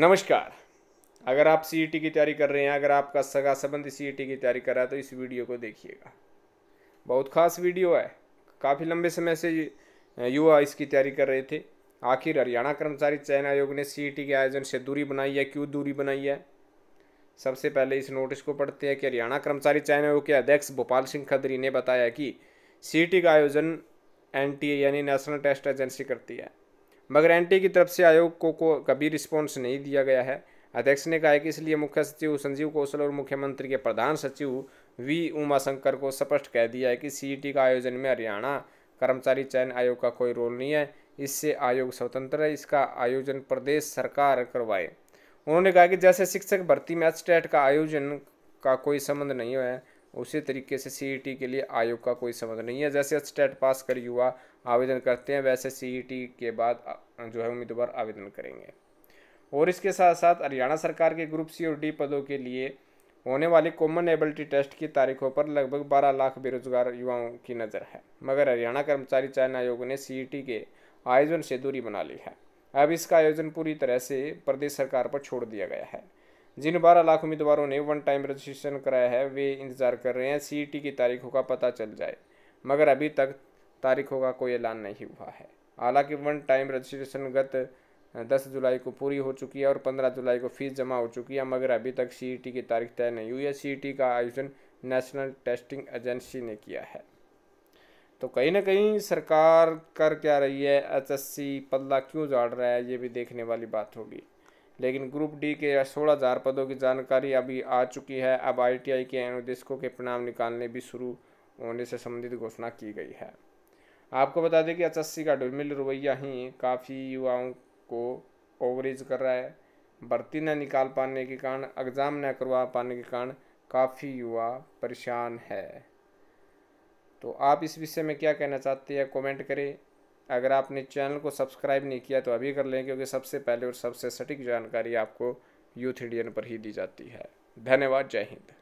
नमस्कार अगर आप सी e की तैयारी कर रहे हैं अगर आपका सगा संबंधी सी e की तैयारी कर रहा है तो इस वीडियो को देखिएगा बहुत खास वीडियो है काफ़ी लंबे समय से युवा इसकी तैयारी कर रहे थे आखिर हरियाणा कर्मचारी चयन आयोग ने सी e के आयोजन से दूरी बनाई है क्यों दूरी बनाई है सबसे पहले इस नोटिस को पढ़ते हैं कि हरियाणा कर्मचारी चयन आयोग के अध्यक्ष भोपाल सिंह खदरी ने बताया कि सी का आयोजन एन यानी नेशनल टेस्ट एजेंसी करती है मगर एनटी की तरफ से आयोग को, को कभी रिस्पॉन्स नहीं दिया गया है अध्यक्ष ने कहा कि इसलिए मुख्य सचिव संजीव कौशल और मुख्यमंत्री के प्रधान सचिव वी उमाशंकर को स्पष्ट कह दिया है कि सी का आयोजन में हरियाणा कर्मचारी चयन आयोग का कोई रोल नहीं है इससे आयोग स्वतंत्र है इसका आयोजन प्रदेश सरकार करवाए उन्होंने कहा कि जैसे शिक्षक भर्ती में एच का आयोजन का कोई संबंध नहीं है उसी तरीके से सीईटी e के लिए आयोग का कोई संबंध नहीं है जैसे स्टेट पास कर युवा आवेदन करते हैं वैसे सीईटी e के बाद जो है उम्मीदवार आवेदन करेंगे और इसके साथ साथ हरियाणा सरकार के ग्रुप सी और डी पदों के लिए होने वाले कॉमन एबिलिटी टेस्ट की तारीखों पर लगभग 12 लाख बेरोजगार युवाओं की नज़र है मगर हरियाणा कर्मचारी चयन आयोग ने सी e के आयोजन से दूरी बना ली है अब इसका आयोजन पूरी तरह से प्रदेश सरकार पर छोड़ दिया गया है जिन बारह लाख उम्मीदवारों ने वन टाइम रजिस्ट्रेशन कराया है वे इंतजार कर रहे हैं सीईटी e की तारीखों का पता चल जाए मगर अभी तक तारीखों का कोई ऐलान नहीं हुआ है हालांकि वन टाइम रजिस्ट्रेशन गत दस जुलाई को पूरी हो चुकी है और पंद्रह जुलाई को फीस जमा हो चुकी है मगर अभी तक सी e की तारीख तय नहीं हुई है सी e का आयोजन नेशनल टेस्टिंग एजेंसी ने किया है तो कहीं ना कहीं सरकार कर क्या रही है सी पल्ला क्यों जाड़ रहा है ये भी देखने वाली बात होगी लेकिन ग्रुप डी के सोलह हज़ार पदों की जानकारी अभी आ चुकी है अब आईटीआई के अनुदेशकों के परिणाम निकालने भी शुरू होने से संबंधित घोषणा की गई है आपको बता दें कि एच का डुलमिल रवैया ही काफ़ी युवाओं को ओवरेज कर रहा है भर्ती न निकाल पाने के कारण एग्ज़ाम न करवा पाने के कारण काफ़ी युवा परेशान है तो आप इस विषय में क्या कहना चाहते हैं कमेंट करें अगर आपने चैनल को सब्सक्राइब नहीं किया तो अभी कर लें क्योंकि सबसे पहले और सबसे सटीक जानकारी आपको यूथ इंडियन पर ही दी जाती है धन्यवाद जय हिंद